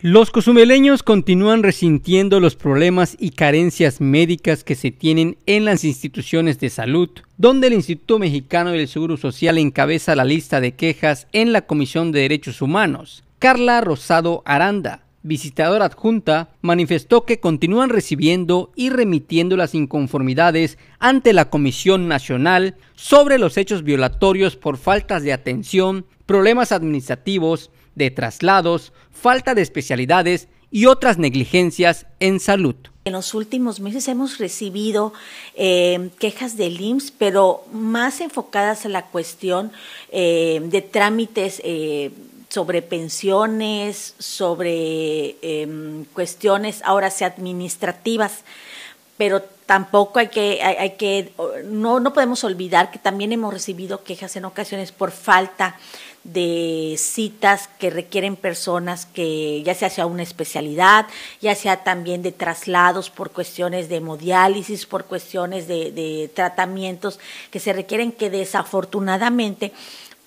Los cozumeleños continúan resintiendo los problemas y carencias médicas que se tienen en las instituciones de salud, donde el Instituto Mexicano del Seguro Social encabeza la lista de quejas en la Comisión de Derechos Humanos. Carla Rosado Aranda, visitadora adjunta, manifestó que continúan recibiendo y remitiendo las inconformidades ante la Comisión Nacional sobre los hechos violatorios por faltas de atención, problemas administrativos, de traslados, falta de especialidades y otras negligencias en salud. En los últimos meses hemos recibido eh, quejas del IMSS, pero más enfocadas a la cuestión eh, de trámites eh, sobre pensiones, sobre em, cuestiones ahora sí administrativas pero tampoco hay que, hay, que no, podemos olvidar que también hemos recibido quejas en ocasiones por falta de citas que requieren personas que ya sea sea una especialidad, ya sea también de traslados por cuestiones de hemodiálisis, por cuestiones de tratamientos que se requieren que desafortunadamente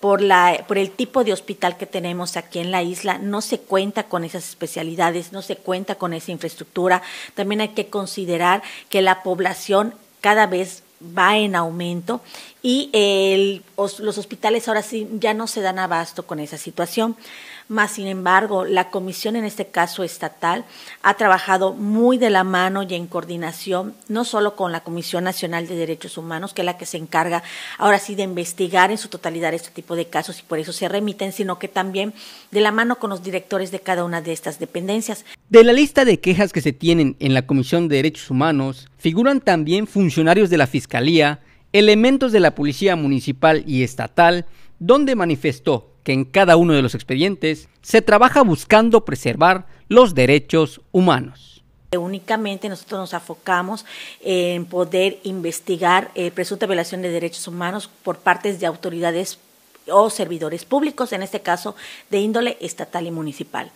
por, el tipo de hospital que tenemos aquí en la isla, no se cuenta con esas especialidades, no se cuenta con esa infraestructura. También hay que considerar que la población cada vez va en aumento y los hospitales ahora sí ya no se dan abasto con esa situación. Más sin embargo, la comisión, en este caso estatal, ha trabajado muy de la mano y en coordinación, no solo con la Comisión Nacional de Derechos Humanos, que es la que se encarga ahora sí de investigar en su totalidad este tipo de casos y por eso se remiten, sino que también de la mano con los directores de cada una de estas dependencias. De la lista de quejas que se tienen en la Comisión de Derechos Humanos figuran también funcionarios de la Fiscalía, elementos de la Policía Municipal y Estatal, donde manifestó que en cada uno de los expedientes se trabaja buscando preservar los derechos humanos. Eh, únicamente nosotros nos afocamos en poder investigar eh, presunta violación de derechos humanos por partes de autoridades o servidores públicos, en este caso de índole estatal y municipal.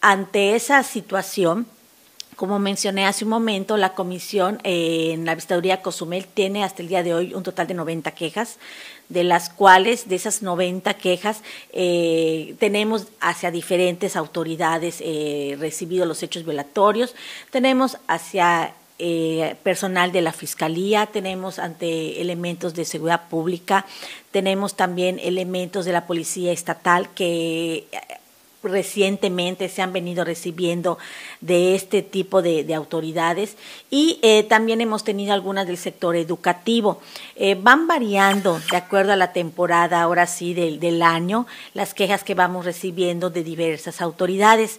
Ante esa situación, como mencioné hace un momento, la comisión eh, en la Vistaduría Cozumel tiene hasta el día de hoy un total de 90 quejas, de las cuales, de esas 90 quejas, eh, tenemos hacia diferentes autoridades recibidos eh, recibido los hechos violatorios, tenemos hacia eh, personal de la Fiscalía, tenemos ante elementos de seguridad pública, tenemos también elementos de la Policía Estatal que eh, recientemente se han venido recibiendo de este tipo de, autoridades y eh, también hemos tenido algunas del sector educativo. van variando de acuerdo a la temporada, ahora sí, del año, las quejas que vamos recibiendo de diversas autoridades.